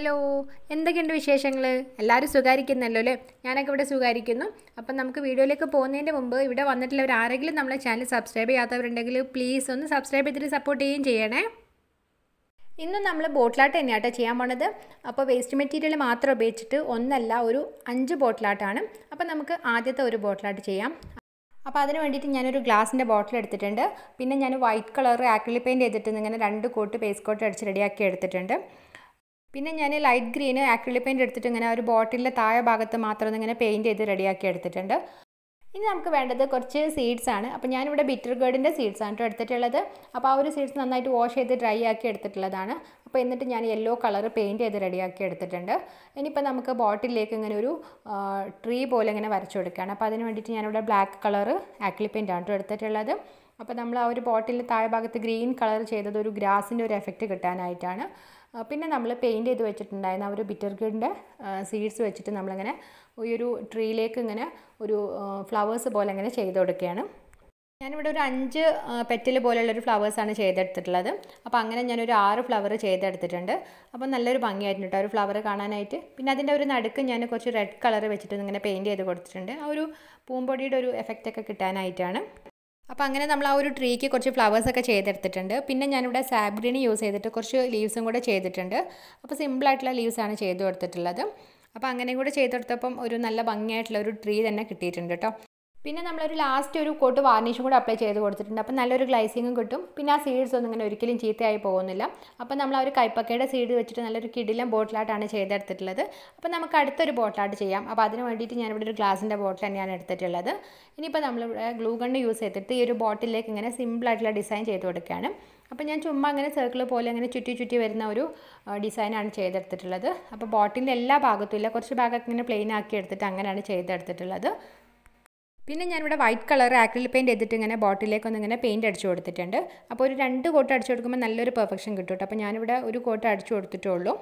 hello എന്തൊക്കെയുണ്ട് വിശേഷങ്ങൾ എല്ലാവരും സുഖാരിക്കുന്നല്ലോ അല്ലേ ഞാനൊക്കെ ഇവിടെ സുഖാരിക്കുന്നു അപ്പം നമുക്ക് വീഡിയോയിലേക്ക് പോകുന്നതിൻ്റെ മുമ്പ് ഇവിടെ വന്നിട്ടുള്ളവർ ആരെങ്കിലും നമ്മളെ ചാനൽ സബ്സ്ക്രൈബ് ചെയ്യാത്തവരുണ്ടെങ്കിൽ പ്ലീസ് ഒന്ന് സബ്സ്ക്രൈബ് ചെയ്തിട്ട് സപ്പോർട്ട് ചെയ്യുകയും ചെയ്യണേ ഇന്ന് നമ്മൾ ബോട്ടിലാട്ട് തന്നെയാണ് ചെയ്യാൻ പോണത് അപ്പോൾ വേസ്റ്റ് മെറ്റീരിയൽ മാത്രം ഉപയോഗിച്ചിട്ട് ഒന്നല്ല ഒരു അഞ്ച് ബോട്ടിലാട്ടാണ് അപ്പോൾ നമുക്ക് ആദ്യത്തെ ഒരു ബോട്ടിലാട്ട് ചെയ്യാം അപ്പോൾ അതിന് വേണ്ടിയിട്ട് ഞാനൊരു ഗ്ലാസിൻ്റെ ബോട്ടിൽ എടുത്തിട്ടുണ്ട് പിന്നെ ഞാൻ വൈറ്റ് കളർ ആക്രിലി പെയിൻറ്റ് ചെയ്തിട്ട് ഇങ്ങനെ രണ്ട് കോട്ട് പേസ് കോട്ട് അടിച്ച് റെഡിയാക്കി എടുത്തിട്ടുണ്ട് പിന്നെ ഞാൻ ലൈറ്റ് ഗ്രീന് ആക്രിലിക് പെയിൻറ് എടുത്തിട്ട് ഇങ്ങനെ ഒരു ബോട്ടിലിൻ്റെ താഴെ ഭാഗത്ത് മാത്രം ഇങ്ങനെ പെയിൻറ് ചെയ്ത് റെഡിയാക്കി എടുത്തിട്ടുണ്ട് ഇനി നമുക്ക് വേണ്ടത് കുറച്ച് സീഡ്സ് ആണ് അപ്പോൾ ഞാനിവിടെ ബിറ്റർ ഗേഡിൻ്റെ സീഡ്സ് ആണ് എടുത്തിട്ടുള്ളത് അപ്പോൾ ആ ഒരു സീഡ്സ് നന്നായിട്ട് വാഷ് ചെയ്ത് ഡ്രൈ ആക്കി എടുത്തിട്ടുള്ളതാണ് അപ്പോൾ എന്നിട്ട് ഞാൻ യെല്ലോ കളർ പെയിൻറ്റ് ചെയ്ത് റെഡിയാക്കി എടുത്തിട്ടുണ്ട് ഇനിയിപ്പോൾ നമുക്ക് ബോട്ടിലേക്ക് ഇങ്ങനെ ഒരു ട്രീ പോലെ ഇങ്ങനെ വരച്ചു കൊടുക്കുകയാണ് അപ്പോൾ അതിന് വേണ്ടിയിട്ട് ഞാനിവിടെ ബ്ലാക്ക് കളർ ആക്ലി പെയിൻ്റ് ആണ് എടുത്തിട്ടുള്ളത് അപ്പോൾ നമ്മൾ ആ ഒരു ബോട്ടിലിൻ്റെ താഴെ ഭാഗത്ത് ഗ്രീൻ കളർ ചെയ്തത് ഒരു ഗ്രാസിൻ്റെ ഒരു എഫക്റ്റ് കിട്ടാനായിട്ടാണ് പിന്നെ നമ്മൾ പെയിൻറ്റ് ചെയ്ത് വെച്ചിട്ടുണ്ടായിരുന്ന ഒരു ബിറ്റർ ഗിഡിൻ്റെ സീഡ്സ് വെച്ചിട്ട് നമ്മളിങ്ങനെ ഈ ഒരു ട്രീയിലേക്ക് ഇങ്ങനെ ഒരു ഫ്ലവേഴ്സ് പോലെ ഇങ്ങനെ ചെയ്ത് കൊടുക്കുകയാണ് ഞാനിവിടെ ഒരു അഞ്ച് പെറ്റൽ പോലെയുള്ളൊരു ഫ്ലവേഴ്സാണ് ചെയ്തെടുത്തിട്ടുള്ളത് അപ്പോൾ അങ്ങനെ ഞാനൊരു ആറ് ഫ്ലവർ ചെയ്തെടുത്തിട്ടുണ്ട് അപ്പോൾ നല്ലൊരു ഭംഗിയായിരുന്നു കേട്ടോ ഒരു ഫ്ലവർ കാണാനായിട്ട് പിന്നെ അതിൻ്റെ ഒരു നടുക്ക് ഞാൻ കുറച്ച് റെഡ് കളർ വെച്ചിട്ട് ഇങ്ങനെ പെയിൻറ്റ് ചെയ്ത് കൊടുത്തിട്ടുണ്ട് ആ ഒരു പൂമ്പൊടിയുടെ ഒരു എഫക്റ്റൊക്കെ കിട്ടാനായിട്ടാണ് അപ്പോൾ അങ്ങനെ നമ്മൾ ആ ഒരു ട്രീക്ക് കുറച്ച് ഫ്ലവേഴ്സൊക്കെ ചെയ്തെടുത്തിട്ടുണ്ട് പിന്നെ ഞാനിവിടെ സാബ് ഗ്രീൻ യൂസ് ചെയ്തിട്ട് കുറച്ച് ലീവ്സും കൂടെ ചെയ്തിട്ടുണ്ട് അപ്പോൾ സിമ്പിളായിട്ടുള്ള ലീവ്സാണ് ചെയ്ത് കൊടുത്തിട്ടുള്ളത് അപ്പോൾ അങ്ങനെ കൂടെ ചെയ്തെടുത്തപ്പം ഒരു നല്ല ഭംഗിയായിട്ടുള്ള ഒരു ട്രീ തന്നെ കിട്ടിയിട്ടുണ്ട് കേട്ടോ പിന്നെ നമ്മളൊരു ലാസ്റ്റ് ഒരു കോട്ട് വാർണിഷും കൂടെ അപ്ലൈ ചെയ്ത് കൊടുത്തിട്ടുണ്ട് അപ്പം നല്ലൊരു ഗ്ലൈസിങ്ങും കിട്ടും പിന്നെ ആ സീഡ്സ് ഒന്നും ഇങ്ങനെ ഒരിക്കലും ചീത്തയായി പോകുന്നില്ല അപ്പം നമ്മൾ ആ ഒരു കൈപ്പക്കയുടെ സീഡ് വെച്ചിട്ട് നല്ലൊരു കിടിലം ബോട്ടിലായിട്ടാണ് ചെയ്തെടുത്തിട്ടുള്ളത് അപ്പം നമുക്ക് അടുത്തൊരു ബോട്ടിലായിട്ട് ചെയ്യാം അപ്പോൾ അതിന് വേണ്ടിയിട്ട് ഞാനിവിടെ ഒരു ഗ്ലാസിൻ്റെ ബോട്ടിൽ തന്നെയാണ് എടുത്തിട്ടുള്ളത് ഇനിയിപ്പോൾ നമ്മളിവിടെ ഗ്ലൂ ഗണ്ണ് യൂസ് ചെയ്തിട്ട് ഈ ഒരു ബോട്ടിലേക്ക് ഇങ്ങനെ സിമ്പിളായിട്ടുള്ള ഡിസൈൻ ചെയ്ത് കൊടുക്കുകയാണ് അപ്പം ഞാൻ ചുമ്മാ അങ്ങനെ സർക്കിൾ പോലെ അങ്ങനെ ചുറ്റി ചുറ്റി വരുന്ന ഒരു ഡിസൈനാണ് ചെയ്തെടുത്തിട്ടുള്ളത് അപ്പോൾ ബോട്ടിലിൻ്റെ എല്ലാ ഭാഗത്തും ഇല്ല കുറച്ച് ഭാഗമൊക്കെ ഇങ്ങനെ പ്ലെയിൻ ആക്കി എടുത്തിട്ട് അങ്ങനെയാണ് ചെയ്തെടുത്തിട്ടുള്ളത് പിന്നെ ഞാനിവിടെ വൈറ്റ് കളർ ആക്രിൽ പെയിൻറ്റ് ചെയ്തിട്ട് ഇങ്ങനെ ബോട്ടിലേക്കൊന്ന് ഇങ്ങനെ പെയിൻറ്റ് അടിച്ചു കൊടുത്തിട്ടുണ്ട് അപ്പോൾ ഒരു രണ്ട് കോട്ട് അടിച്ചു കൊടുക്കുമ്പോൾ നല്ലൊരു പെർഫെക്ഷൻ കിട്ടും കേട്ടോ അപ്പോൾ ഞാനിവിടെ ഒരു കോട്ട് അടിച്ചു കൊടുത്തിട്ടുള്ളൂ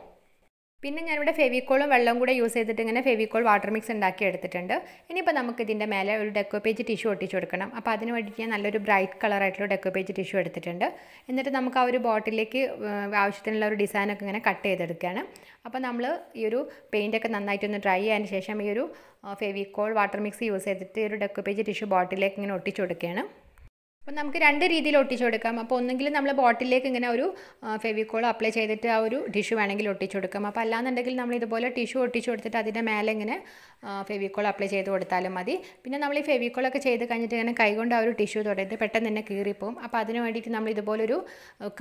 പിന്നെ ഞാനിവിടെ ഫെവിക്കോളും വെള്ളവും കൂടെ യൂസ് ചെയ്തിട്ട് ഇങ്ങനെ ഫെവിക്കോൾ വാട്ടർ മിക്സ് ഉണ്ടാക്കി എടുത്തിട്ടുണ്ട് ഇനിയിപ്പോൾ നമുക്ക് ഇതിൻ്റെ മേലെ ഒരു ഡെക്കോ പേജ് ടിഷ്യൂ ഒട്ടിച്ചു കൊടുക്കണം അപ്പോൾ അതിന് വേണ്ടിയിട്ട് ഞാൻ നല്ലൊരു ബ്രൈറ്റ് കളറായിട്ടുള്ള ഡെക്കോ പേജ് ടിഷ്യൂ എടുത്തിട്ടുണ്ട് എന്നിട്ട് നമുക്ക് ആ ഒരു ബോട്ടിലേക്ക് ആവശ്യത്തിനുള്ള ഒരു ഡിസൈനൊക്കെ ഇങ്ങനെ കട്ട് ചെയ്തെടുക്കുകയാണ് അപ്പോൾ നമ്മൾ ഈ ഒരു പെയിൻറ്റൊക്കെ നന്നായിട്ടൊന്ന് ഡ്രൈ ആയതിന് ശേഷം ഈ ഒരു ഫെവിക്കോൾ വാട്ടർ മിക്സ് യൂസ് ചെയ്തിട്ട് ഒരു ഡെക്കോ പേജ് ടിഷ്യൂ ബോട്ടിലേക്ക് ഇങ്ങനെ ഒട്ടിച്ചു കൊടുക്കുകയാണ് അപ്പോൾ നമുക്ക് രണ്ട് രീതിയിൽ ഒട്ടിച്ചു കൊടുക്കാം അപ്പോൾ ഒന്നെങ്കിലും നമ്മൾ ബോട്ടിലേക്ക് ഇങ്ങനെ ഒരു ഫെവിക്കോൾ അപ്ലൈ ചെയ്തിട്ട് ആ ഒരു ടിഷ്യൂ വേണമെങ്കിൽ ഒട്ടിച്ചു കൊടുക്കാം അപ്പോൾ അല്ലാന്നുണ്ടെങ്കിൽ നമ്മൾ ഇതുപോലെ ടിഷ്യൂ ഒട്ടിച്ചു കൊടുത്തിട്ട് അതിൻ്റെ മേലെ ഇങ്ങനെ ഫെവിക്കോൾ അപ്ലൈ ചെയ്ത് കൊടുത്താലും മതി പിന്നെ നമ്മൾ ഈ ഫെവിക്കോളൊക്കെ ചെയ്ത് കഴിഞ്ഞിട്ട് ഇങ്ങനെ കൈകൊണ്ട് ആ ഒരു ടിഷ്യൂ തുടരുത് പെട്ടെന്ന് തന്നെ കീറിപ്പോവും അപ്പോൾ അതിന് വേണ്ടിയിട്ട് നമ്മൾ ഇതുപോലൊരു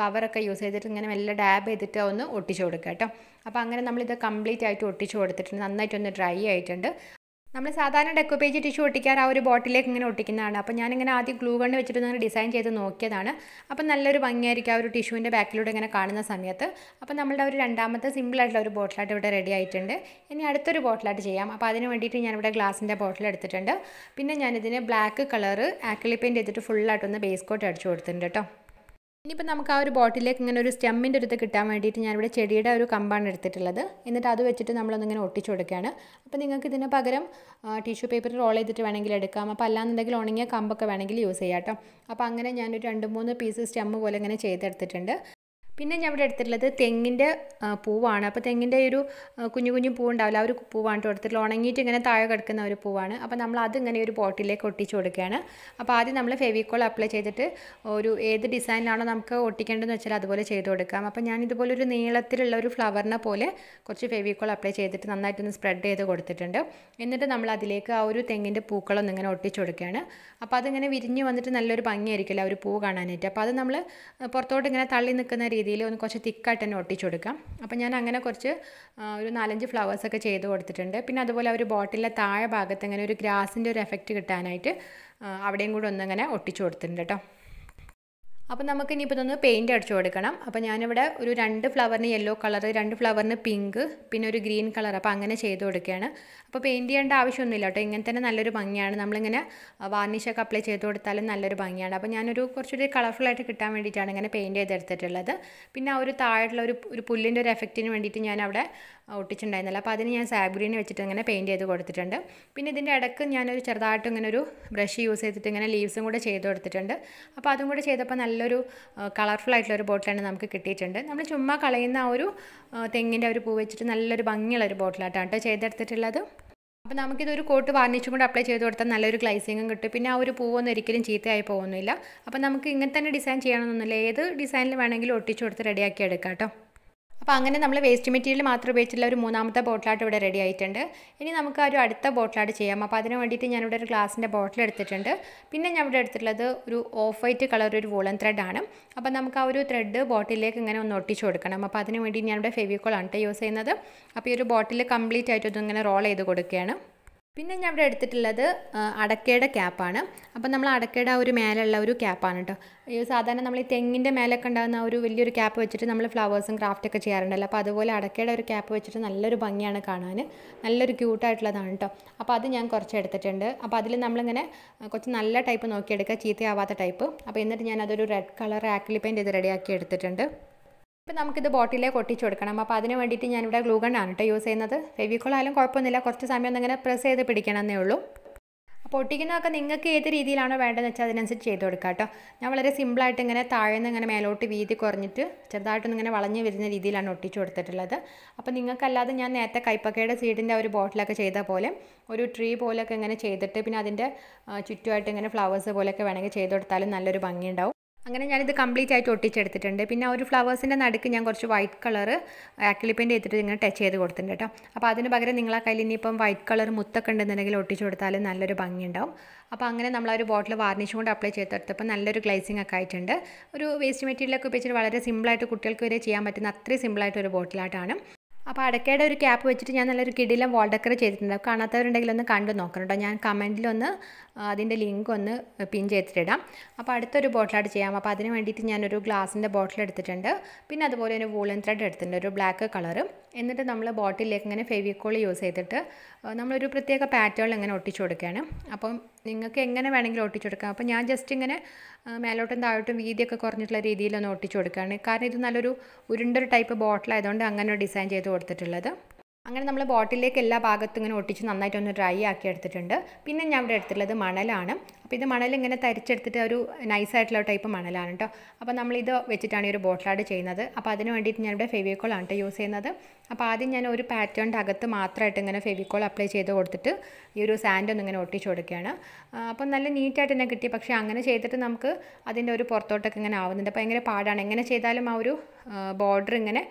കവറൊക്കെ യൂസ് ചെയ്തിട്ട് ഇങ്ങനെ മെല്ലെ ഡാബ് ചെയ്തിട്ട് ഒന്ന് ഒട്ടിച്ചു കൊടുക്കുക കേട്ടോ അപ്പോൾ അങ്ങനെ നമ്മളിത് കംപ്ലീറ്റ് ആയിട്ട് ഒട്ടിച്ചു കൊടുത്തിട്ടുണ്ട് നന്നായിട്ടൊന്ന് ഡ്രൈ ആയിട്ടുണ്ട് നമ്മൾ സാധാരണ ഡെക്കോ പേജ് ടിഷ്യൂ ഒട്ടിക്കാറ് ആ ഒരു ബോട്ടിലേക്ക് ഇങ്ങനെ ഒട്ടിക്കുന്നതാണ് അപ്പോൾ ഞാനിങ്ങനെ ആദ്യം ഗ്ലൂ കണ്ണ് വെച്ചിട്ട് ഇങ്ങനെ ഡിസൈൻ ചെയ്ത് നോക്കിയതാണ് അപ്പോൾ നല്ലൊരു ഭംഗിയായിരിക്കും ആ ഒരു ടിഷ്യൂവിൻ്റെ ബാക്കിലൂടെ ഇങ്ങനെ കാണുന്ന സമയത്ത് അപ്പോൾ നമ്മളുടെ ഒരു രണ്ടാമത്തെ സിമ്പിളായിട്ടുള്ള ഒരു ബോട്ടിലായിട്ട് ഇവിടെ റെഡി ആയിട്ടുണ്ട് ഇനി അടുത്തൊരു ബോട്ടിലായിട്ട് ചെയ്യാം അപ്പോൾ അതിന് വേണ്ടിയിട്ട് ഞാനിവിടെ ഗ്ലാസിൻ്റെ ബോട്ടിൽ എടുത്തിട്ടുണ്ട് പിന്നെ ഞാനിതിന് ബ്ലാക്ക് കളറ് ആക്കിളി പെയിൻറ്റ് ചെയ്തിട്ട് ഫുള്ളായിട്ടൊന്ന് ബേസ് കോട്ട് അടിച്ചു കൊടുത്തിട്ടുണ്ട് കേട്ടോ ഇനിയിപ്പോൾ നമുക്ക് ആ ഒരു ബോട്ടിലേക്ക് ഇങ്ങനെ ഒരു സ്റ്റെമ്മിൻ്റെ അടുത്ത് കിട്ടാൻ വേണ്ടിയിട്ട് ഞാനിവിടെ ചെടിയുടെ ഒരു കമ്പാണ് എടുത്തിട്ടുള്ളത് എന്നിട്ട് അത് വെച്ചിട്ട് നമ്മളൊന്നിങ്ങനെ ഒട്ടിച്ചു കൊടുക്കുകയാണ് അപ്പോൾ നിങ്ങൾക്ക് ഇതിന് പകരം ടിഷ്യൂ പേപ്പർ റോൾ ചെയ്തിട്ട് വേണമെങ്കിൽ എടുക്കാം അപ്പോൾ അല്ലാന്നുണ്ടെങ്കിൽ ഉണങ്ങിയ കമ്പൊക്കെ വേണമെങ്കിൽ യൂസ് ചെയ്യാം കേട്ടോ അപ്പോൾ അങ്ങനെ ഞാനൊരു രണ്ട് മൂന്ന് പീസ് സ്റ്റെമ്മ് പോലെ ഇങ്ങനെ ചെയ്തെടുത്തിട്ടുണ്ട് പിന്നെ ഞാൻ ഇവിടെ എടുത്തിട്ടുള്ളത് തെങ്ങിൻ്റെ പൂവാണ് അപ്പോൾ തെങ്ങിൻ്റെ ഒരു കുഞ്ഞു കുഞ്ഞു പൂവുണ്ടാവില്ല ആ ഒരു പൂവാണ് എടുത്തിട്ടുള്ള ഉണങ്ങിയിട്ട് ഇങ്ങനെ താഴെ കിടക്കുന്ന ഒരു പൂവാണ് അപ്പോൾ നമ്മൾ അത് ഇങ്ങനെ ഒരു ബോട്ടിലേക്ക് ഒട്ടിച്ച് കൊടുക്കുകയാണ് അപ്പോൾ ആദ്യം നമ്മൾ ഫെവിക്കോൾ അപ്ലൈ ചെയ്തിട്ട് ഒരു ഏത് ഡിസൈനിലാണോ നമുക്ക് ഒട്ടിക്കേണ്ടതെന്ന് വെച്ചാൽ അതുപോലെ ചെയ്ത് കൊടുക്കാം അപ്പോൾ ഞാൻ ഇതുപോലെ ഒരു നീളത്തിലുള്ള ഒരു ഫ്ലവറിനെ പോലെ കുറച്ച് ഫെവിക്കോൾ അപ്ലൈ ചെയ്തിട്ട് നന്നായിട്ടൊന്ന് സ്പ്രെഡ് ചെയ്ത് കൊടുത്തിട്ടുണ്ട് എന്നിട്ട് നമ്മൾ അതിലേക്ക് ആ ഒരു തെങ്ങിൻ്റെ പൂക്കളൊന്നും ഇങ്ങനെ ഒട്ടിച്ച് കൊടുക്കുകയാണ് അപ്പോൾ അതിങ്ങനെ വിരിഞ്ഞ് വന്നിട്ട് നല്ലൊരു ഭംഗിയായിരിക്കില്ല ഒരു പൂ കാണാനായിട്ട് അപ്പോൾ അത് നമ്മൾ പുറത്തോട്ട് ഇങ്ങനെ തള്ളി നിൽക്കുന്ന രീതിയിൽ ഒന്ന് കുറച്ച് തിക്കായിട്ട് തന്നെ ഒട്ടിച്ചു കൊടുക്കാം അപ്പോൾ ഞാൻ അങ്ങനെ കുറച്ച് ഒരു നാലഞ്ച് ഫ്ലവേഴ്സൊക്കെ ചെയ്ത് കൊടുത്തിട്ടുണ്ട് പിന്നെ അതുപോലെ ഒരു ബോട്ടിലെ താഴെ ഭാഗത്ത് ഇങ്ങനെ ഒരു ഗ്രാസിൻ്റെ ഒരു എഫക്റ്റ് കിട്ടാനായിട്ട് അവിടെയും കൂടെ ഒന്നങ്ങനെ ഒട്ടിച്ചു കൊടുത്തിട്ടുണ്ട് കേട്ടോ അപ്പോൾ നമുക്ക് ഇനിയിപ്പോൾ ഇതൊന്ന് പെയിൻറ്റ് അടിച്ചു കൊടുക്കണം അപ്പോൾ ഞാനിവിടെ ഒരു രണ്ട് ഫ്ലവറിന് യെല്ലോ കളർ രണ്ട് ഫ്ലവറിന് പിങ്ക് പിന്നെ ഒരു ഗ്രീൻ കളർ അപ്പോൾ അങ്ങനെ ചെയ്ത് കൊടുക്കുകയാണ് അപ്പോൾ പെയിൻറ്റ് ചെയ്യേണ്ട ആവശ്യമൊന്നുമില്ല കേട്ടോ ഇങ്ങനെ തന്നെ നല്ലൊരു ഭംഗിയാണ് നമ്മളിങ്ങനെ വാർണിഷൊക്കെ അപ്ലൈ ചെയ്ത് കൊടുത്താലും നല്ലൊരു ഭംഗിയാണ് അപ്പോൾ ഞാനൊരു കുറച്ചൊരു കളർഫുള്ളായിട്ട് കിട്ടാൻ വേണ്ടിയിട്ടാണ് ഇങ്ങനെ പെയിൻറ്റ് ചെയ്തെടുത്തിട്ടുള്ളത് പിന്നെ ആ ഒരു താഴെയുള്ള ഒരു ഒരു പുല്ലിൻ്റെ ഒരു എഫക്റ്റിന് വേണ്ടിയിട്ട് ഞാൻ അവിടെ ഒട്ടിച്ചിട്ടുണ്ടായിരുന്നില്ല അപ്പോൾ അതിന് ഞാൻ സാബ് ഗ്രീൻ വെച്ചിട്ട് ഇങ്ങനെ പെയിൻറ്റ് ചെയ്ത് കൊടുത്തിട്ടുണ്ട് പിന്നെ ഇതിൻ്റെ ഇടയ്ക്ക് ഞാനൊരു ചെറുതായിട്ട് ഇങ്ങനെ ഒരു ബ്രഷ് യൂസ് ചെയ്തിട്ട് ഇങ്ങനെ ലീവ്സും കൂടെ ചെയ്ത് കൊടുത്തിട്ടുണ്ട് അപ്പോൾ അതും കൂടെ ചെയ്തപ്പോൾ നല്ലൊരു കളർഫുൾ ആയിട്ടുള്ള ഒരു ബോട്ടിലാണ് നമുക്ക് കിട്ടിയിട്ടുണ്ട് നമ്മൾ ചുമ്മാ കളയുന്ന ആ ഒരു തെങ്ങിൻ്റെ ഒരു പൂ വെച്ചിട്ട് നല്ലൊരു ഭംഗിയുള്ള ഒരു ബോട്ടിലായിട്ടാണ് കേട്ടോ ചെയ്തെടുത്തിട്ടുള്ളത് അപ്പോൾ നമുക്കിതൊരു കോട്ട് വാർണിഷും കൂടെ അപ്ലൈ ചെയ്ത് കൊടുത്താൽ നല്ലൊരു ഗ്ലൈസിങ്ങും കിട്ടും പിന്നെ ആ ഒരു പൂവൊന്നും ഒരിക്കലും ചീത്തയായി പോകുന്നില്ല അപ്പോൾ നമുക്ക് ഇങ്ങനെ തന്നെ ഡിസൈൻ ചെയ്യണമെന്നൊന്നുമില്ല ഏത് ഡിസൈനിൽ വേണമെങ്കിലും ഒട്ടിച്ചു കൊടുത്ത് റെഡിയാക്കി എടുക്കാം കേട്ടോ അപ്പോൾ അങ്ങനെ നമ്മൾ വേസ്റ്റ് മെറ്റീരിയൽ മാത്രം ഉപയോഗിച്ചിട്ടുള്ള ഒരു മൂന്നാമത്തെ ബോട്ടിലായിട്ട് ഇവിടെ റെഡി ആയിട്ടുണ്ട് ഇനി നമുക്ക് ഒരു അടുത്ത ബോട്ടിലായിട്ട് ചെയ്യാം അപ്പോൾ അതിന് വേണ്ടിയിട്ട് ഞാനിവിടെ ഒരു ഗ്ലാസിൻ്റെ ബോട്ടിൽ എടുത്തിട്ടുണ്ട് പിന്നെ ഞാൻ ഇവിടെ എടുത്തിട്ടുള്ളത് ഒരു ഓഫ് വൈറ്റ് കളർ ഒരു വൂളൻ ത്രെഡാണ് അപ്പോൾ നമുക്ക് ആ ഒരു ത്രെഡ് ബോട്ടിലേക്ക് ഇങ്ങനെ ഒന്ന് ഒട്ടിച്ച് കൊടുക്കണം അപ്പോൾ അതിന് വേണ്ടി ഞാനിവിടെ ഫെവിക്കോളാണ് യൂസ് ചെയ്യുന്നത് അപ്പോൾ ഈ ഒരു ബോട്ടിൽ കംപ്ലീറ്റ് ആയിട്ട് ഇങ്ങനെ റോൾ ചെയ്ത് കൊടുക്കുകയാണ് പിന്നെ ഞാൻ ഇവിടെ എടുത്തിട്ടുള്ളത് അടക്കയുടെ ക്യാപ്പാണ് അപ്പം നമ്മൾ അടക്കയുടെ ആ ഒരു മേലുള്ള ഒരു ക്യാപ്പാണ് കേട്ടോ സാധാരണ നമ്മൾ ഈ തെങ്ങിൻ്റെ മേലൊക്കെ ഉണ്ടാകുന്ന ഒരു വലിയൊരു ക്യാപ്പ് വെച്ചിട്ട് നമ്മൾ ഫ്ലവേഴ്സും ക്രാഫ്റ്റൊക്കെ ചെയ്യാറുണ്ടല്ലോ അപ്പോൾ അതുപോലെ അടക്കയുടെ ഒരു ക്യാപ്പ് വെച്ചിട്ട് നല്ലൊരു ഭംഗിയാണ് കാണാൻ നല്ലൊരു ക്യൂട്ടായിട്ടുള്ളതാണ് കേട്ടോ അപ്പോൾ അത് ഞാൻ കുറച്ച് എടുത്തിട്ടുണ്ട് അപ്പോൾ അതിൽ നമ്മളിങ്ങനെ കുറച്ച് നല്ല ടൈപ്പ് നോക്കിയെടുക്കുക ചീത്തയാവാത്ത ടൈപ്പ് അപ്പോൾ എന്നിട്ട് ഞാൻ അതൊരു റെഡ് കളർ ആക്കിളി പെയിൻറ്റ് റെഡിയാക്കി എടുത്തിട്ടുണ്ട് ഇപ്പം നമുക്കിത് ബോട്ടിലേ ഒട്ടിച്ചു കൊടുക്കണം അപ്പോൾ അതിന് വേണ്ടിയിട്ട് ഞാനിവിടെ ഗ്ലൂഗണ്ണാണ് കേട്ടോ യൂസ് ചെയ്യുന്നത് ഫെവിക്കോളായാലും കുഴപ്പമൊന്നുമില്ല കുറച്ച് സമയം ഒന്നിങ്ങനെ പ്രസ് ചെയ്ത് പിടിക്കണം എന്നേ ഉള്ളൂ അപ്പോൾ ഒട്ടിക്കുന്നതൊക്കെ നിങ്ങൾക്ക് ഏത് രീതിയിലാണോ വേണ്ടതെന്ന് വെച്ചാൽ അതിനനുസരിച്ച് ചെയ്ത് കൊടുക്കുക കേട്ടോ ഞാൻ വളരെ സിമ്പിളായിട്ട് ഇങ്ങനെ താഴ്ന്ന് ഇങ്ങനെ മേലോട്ട് വീതി കുറഞ്ഞിട്ട് ചെറുതായിട്ടൊന്ന് ഇങ്ങനെ വളഞ്ഞ് വരുന്ന രീതിയിലാണ് ഒട്ടിച്ചു കൊടുത്തിട്ടുള്ളത് അപ്പോൾ നിങ്ങൾക്കല്ലാതെ ഞാൻ നേരത്തെ കൈപ്പക്കയുടെ സീഡിൻ്റെ ഒരു ബോട്ടിലൊക്കെ ചെയ്ത പോലെ ഒരു ട്രീ പോലെയൊക്കെ ഇങ്ങനെ ചെയ്തിട്ട് പിന്നെ അതിൻ്റെ ചുറ്റുമായിട്ട് ഇങ്ങനെ ഫ്ലവേഴ്സ് പോലെയൊക്കെ വേണമെങ്കിൽ ചെയ്ത് കൊടുത്താലും നല്ലൊരു ഭംഗിയുണ്ടാവും അങ്ങനെ ഞാനിത് കംപ്ലീറ്റ് ആയിട്ട് ഒട്ടിച്ചെടുത്തിട്ടുണ്ട് പിന്നെ ഒരു ഫ്ലവേഴ്സിൻ്റെ നടുക്ക് ഞാൻ കുറച്ച് വൈറ്റ് കളർ ആക്കിളി പെയിൻറ്റ് ചെയ്തിട്ട് ഇങ്ങനെ ടച്ച് ചെയ്ത് കൊടുത്തിട്ടുണ്ട് കേട്ടോ അപ്പോൾ അതിന് പകരം നിങ്ങളെ കയ്യിൽ ഇനിയിപ്പം വൈറ്റ് കളർ മുത്തൊക്കെ ഉണ്ടെന്നുണ്ടെങ്കിൽ ഒട്ടിച്ച് കൊടുത്താൽ നല്ലൊരു ഭംഗി ഉണ്ടാവും അപ്പോൾ അങ്ങനെ നമ്മൾ ആ ഒരു ബോട്ടിൽ വാർണിഷ് കൊണ്ട് അപ്ലൈ ചെയ്തെടുത്തപ്പോൾ നല്ലൊരു ഗ്ലൈസിംഗ് ഒക്കെ ആയിട്ടുണ്ട് ഒരു വേസ്റ്റ് മെറ്റീരിയലൊക്കെ ഉപയോഗിച്ചിട്ട് വളരെ സിമ്പിളായിട്ട് കുട്ടികൾക്ക് വരെ ചെയ്യാൻ പറ്റുന്ന അത്രയും സിമ്പിളായിട്ടൊരു ഒരു ബോട്ടിലായിട്ടാണ് അപ്പോൾ അടക്കയുടെ ഒരു ക്യാപ്പ് വെച്ചിട്ട് ഞാൻ നല്ലൊരു കിടിലം വാൾ ഡെക്കർ ചെയ്തിട്ടുണ്ട് കാണാത്തവരുണ്ടെങ്കിൽ ഒന്ന് കണ്ടു നോക്കണം കേട്ടോ ഞാൻ കമൻറ്റിലൊന്ന് അതിൻ്റെ ലിങ്ക് ഒന്ന് പിൻ ചെയ്തിട്ടിടാം അപ്പോൾ അടുത്തൊരു ബോട്ടിലായിട്ട് ചെയ്യാം അപ്പോൾ അതിന് വേണ്ടിയിട്ട് ഞാനൊരു ഗ്ലാസിൻ്റെ ബോട്ടിൽ എടുത്തിട്ടുണ്ട് പിന്നെ അതുപോലെ ഒരു വൂളൻ ത്രെഡ് എടുത്തിട്ടുണ്ട് ഒരു ബ്ലാക്ക് കളർ എന്നിട്ട് നമ്മൾ ബോട്ടിലേക്ക് ഇങ്ങനെ ഫെവിക്കോൾ യൂസ് ചെയ്തിട്ട് നമ്മളൊരു പ്രത്യേക പാറ്റേണിൽ ഇങ്ങനെ ഒട്ടിച്ചു കൊടുക്കുകയാണ് അപ്പം നിങ്ങൾക്ക് എങ്ങനെ വേണമെങ്കിലും ഒട്ടിച്ചു കൊടുക്കാം അപ്പോൾ ഞാൻ ജസ്റ്റ് ഇങ്ങനെ മേലോട്ടും താഴോട്ടും വീതിയൊക്കെ കുറഞ്ഞിട്ടുള്ള രീതിയിലൊന്ന് ഒട്ടിച്ചു കൊടുക്കുകയാണ് കാരണം ഇത് നല്ലൊരു ഉരുണ്ടൊരു ടൈപ്പ് ആയതുകൊണ്ട് അങ്ങനെ ഡിസൈൻ ചെയ്ത് കൊടുത്തിട്ടുള്ളത് അങ്ങനെ നമ്മൾ ബോട്ടിലേക്ക് എല്ലാ ഭാഗത്തും ഇങ്ങനെ ഒട്ടിച്ച് നന്നായിട്ടൊന്ന് ഡ്രൈ ആക്കി എടുത്തിട്ടുണ്ട് പിന്നെ ഞാൻ ഇവിടെ എടുത്തിട്ടുള്ളത് മണലാണ് അപ്പോൾ ഇത് മണൽ ഇങ്ങനെ തരിച്ചെടുത്തിട്ട് ഒരു നൈസായിട്ടുള്ള ടൈപ്പ് മണലാണ് കേട്ടോ അപ്പോൾ നമ്മളിത് വെച്ചിട്ടാണ് ഈ ഒരു ബോട്ടിൽ ചെയ്യുന്നത് അപ്പോൾ അതിന് വേണ്ടിയിട്ട് ഞാനിവിടെ ഫെവിക്കോളാണ് കേട്ടോ യൂസ് ചെയ്യുന്നത് അപ്പോൾ ആദ്യം ഞാൻ ഒരു പാറ്റേണിൻ്റെ അകത്ത് മാത്രമായിട്ട് ഇങ്ങനെ ഫെവിക്കോൾ അപ്ലൈ ചെയ്ത് കൊടുത്തിട്ട് ഈ ഒരു സാൻഡ് ഒന്ന് ഇങ്ങനെ ഒട്ടിച്ച് കൊടുക്കുകയാണ് അപ്പോൾ നല്ല നീറ്റായിട്ട് തന്നെ കിട്ടി പക്ഷേ അങ്ങനെ ചെയ്തിട്ട് നമുക്ക് അതിൻ്റെ ഒരു പുറത്തോട്ടൊക്കെ ഇങ്ങനെ ആവുന്നുണ്ട് അപ്പോൾ ഭയങ്കര പാടാണ് എങ്ങനെ ചെയ്താലും ആ ഒരു ബോർഡർ ഇങ്ങനെ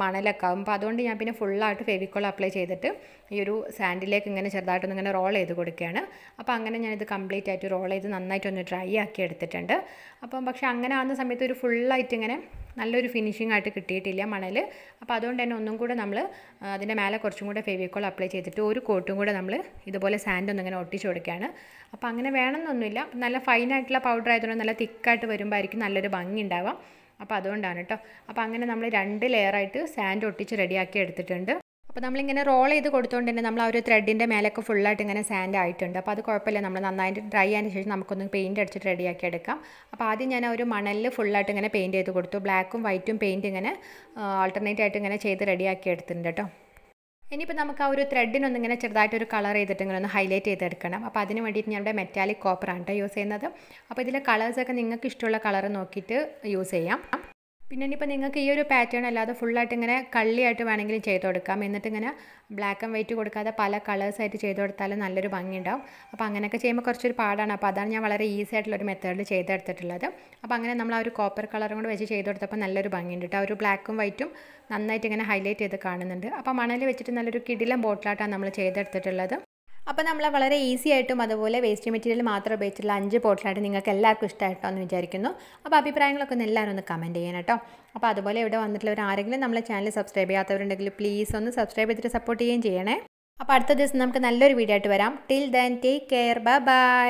മണലൊക്കെ ആകും അപ്പോൾ അതുകൊണ്ട് ഞാൻ പിന്നെ ഫുള്ളായിട്ട് ഫെവിക്കോൾ അപ്ലൈ ചെയ്തിട്ട് ഈ ഒരു സാൻഡിലേക്ക് ഇങ്ങനെ ചെറുതായിട്ടൊന്ന് ഇങ്ങനെ റോൾ ചെയ്ത് കൊടുക്കുകയാണ് അപ്പോൾ അങ്ങനെ ഞാനിത് കംപ്ലീറ്റ് ആയിട്ട് റോൾ ചെയ്ത് നന്നായിട്ടൊന്ന് ഡ്രൈ ആക്കി എടുത്തിട്ടുണ്ട് അപ്പം പക്ഷേ അങ്ങനെ ആകുന്ന സമയത്ത് ഒരു ഫുള്ളായിട്ട് ഇങ്ങനെ നല്ലൊരു ഫിനിഷിംഗ് ആയിട്ട് കിട്ടിയിട്ടില്ല മണൽ അപ്പോൾ അതുകൊണ്ട് തന്നെ ഒന്നും കൂടെ നമ്മൾ അതിൻ്റെ മേലെ കുറച്ചും കൂടെ ഫെവിക്കോൾ അപ്ലൈ ചെയ്തിട്ട് ഒരു കോട്ടും കൂടെ നമ്മൾ ഇതുപോലെ സാൻഡ് ഇങ്ങനെ ഒട്ടിച്ചു കൊടുക്കുകയാണ് അപ്പോൾ അങ്ങനെ വേണമെന്നൊന്നുമില്ല നല്ല ഫൈനായിട്ടുള്ള പൗഡർ ആയതുകൊണ്ട് നല്ല തിക്കായിട്ട് വരുമ്പോഴായിരിക്കും നല്ലൊരു ഭംഗി ഉണ്ടാവാം അപ്പോൾ അതുകൊണ്ടാണ് കേട്ടോ അപ്പോൾ അങ്ങനെ നമ്മൾ രണ്ട് ലെയറായിട്ട് സാൻഡ് ഒട്ടിച്ച് റെഡിയാക്കി എടുത്തിട്ടുണ്ട് അപ്പോൾ നമ്മളിങ്ങനെ റോൾ ചെയ്ത് കൊടുത്തുകൊണ്ട് തന്നെ നമ്മൾ ആ ഒരു ത്രെഡിൻ്റെ മേലൊക്കെ ഫുള്ളായിട്ട് ഇങ്ങനെ സാൻഡ് ആയിട്ടുണ്ട് അപ്പോൾ അത് കുഴപ്പമില്ല നമ്മൾ നന്നായിട്ട് ഡ്രൈ ആയതിന് ശേഷം നമുക്കൊന്ന് പെയിൻറ്റ് അടിച്ചിട്ട് റെഡിയാക്കി എടുക്കാം അപ്പോൾ ആദ്യം ഞാൻ ഒരു മണലിൽ ഫുള്ളായിട്ട് ഇങ്ങനെ പെയിൻറ്റ് ചെയ്ത് കൊടുത്തു ബ്ലാക്കും വൈറ്റും പെയിൻറ്റ് ഇങ്ങനെ ആൾട്ടർനേറ്റ് ആയിട്ട് ഇങ്ങനെ ചെയ്ത് റെഡിയാക്കി എടുത്തിട്ടുണ്ട് കേട്ടോ ഇനിയിപ്പോൾ നമുക്ക് ആ ഒരു ത്രെഡിനൊന്ന് ഇങ്ങനെ ചെറുതായിട്ട് ഒരു കളർ ചെയ്തിട്ട് ഇങ്ങനെ ഒന്ന് ഹൈലൈറ്റ് ചെയ്തെടുക്കണം അപ്പോൾ അതിന് വേണ്ടിയിട്ട് ഞാൻ ഇവിടെ മെറ്റാലിക് കോപ്പറാണ് കേട്ടോ യൂസ് ചെയ്യുന്നത് അപ്പോൾ ഇതിലെ കളേഴ്സൊക്കെ നിങ്ങൾക്ക് ഇഷ്ടമുള്ള കളർ നോക്കിയിട്ട് യൂസ് ചെയ്യാം പിന്നെ ഇനിയിപ്പോൾ നിങ്ങൾക്ക് ഈ ഒരു പാറ്റേൺ അല്ലാതെ ഫുള്ളായിട്ട് ഇങ്ങനെ കള്ളിയായിട്ട് വേണമെങ്കിലും ചെയ്ത് കൊടുക്കാം എന്നിട്ട് ഇങ്ങനെ ബ്ലാക്ക് ആൻഡ് വൈറ്റ് കൊടുക്കാതെ പല കളേഴ്സായിട്ട് ചെയ്ത് കൊടുത്താലും നല്ലൊരു ഭംഗി ഉണ്ടാവും അപ്പോൾ അങ്ങനെയൊക്കെ ചെയ്യുമ്പോൾ കുറച്ചൊരു പാടാണ് അപ്പോൾ അതാണ് ഞാൻ വളരെ ഈസി ആയിട്ടുള്ളൊരു ഒരു മെത്തേഡിൽ ചെയ്തെടുത്തിട്ടുള്ളത് അപ്പോൾ അങ്ങനെ നമ്മൾ ആ ഒരു കോപ്പർ കളറും കൂടെ വെച്ച് ചെയ്ത് കൊടുത്തപ്പോൾ നല്ലൊരു ഭംഗിയുണ്ട് കേട്ടോ ഒരു ബ്ലാക്കും വൈറ്റും നന്നായിട്ട് ഇങ്ങനെ ഹൈലൈറ്റ് ചെയ്ത് കാണുന്നുണ്ട് അപ്പോൾ മണൽ വെച്ചിട്ട് നല്ലൊരു കിടിലം ബോട്ടിലായിട്ടാണ് നമ്മൾ ചെയ്തെടുത്തിട്ടുള്ളത് അപ്പോൾ നമ്മൾ വളരെ ഈസി ആയിട്ടും അതുപോലെ വേസ്റ്റ് മെറ്റീരിയൽ മാത്രം ഉപയോഗിച്ചിട്ടുള്ള അഞ്ച് പോട്ടിലായിട്ട് നിങ്ങൾക്ക് എല്ലാവർക്കും ഇഷ്ടമായിട്ടോ എന്ന് വിചാരിക്കുന്നു അപ്പോൾ അഭിപ്രായങ്ങളൊക്കെ ഒന്ന് എല്ലാവരും ഒന്ന് കമൻറ്റ് ചെയ്യണം കേട്ടോ അപ്പോൾ അതുപോലെ ഇവിടെ വന്നിട്ടുള്ളവർ ആരെങ്കിലും നമ്മളെ ചാനൽ സബ്സ്ക്രൈബ് ചെയ്യാത്തവരുണ്ടെങ്കിൽ പ്ലീസ് ഒന്ന് സബ്സ്ക്രൈബ് ചെയ്തിട്ട് സപ്പോർട്ട് ചെയ്യുകയും ചെയ്യണേ അപ്പോൾ അടുത്ത ദിവസം നമുക്ക് നല്ലൊരു വീഡിയോ ആയിട്ട് വരാം till then take care bye by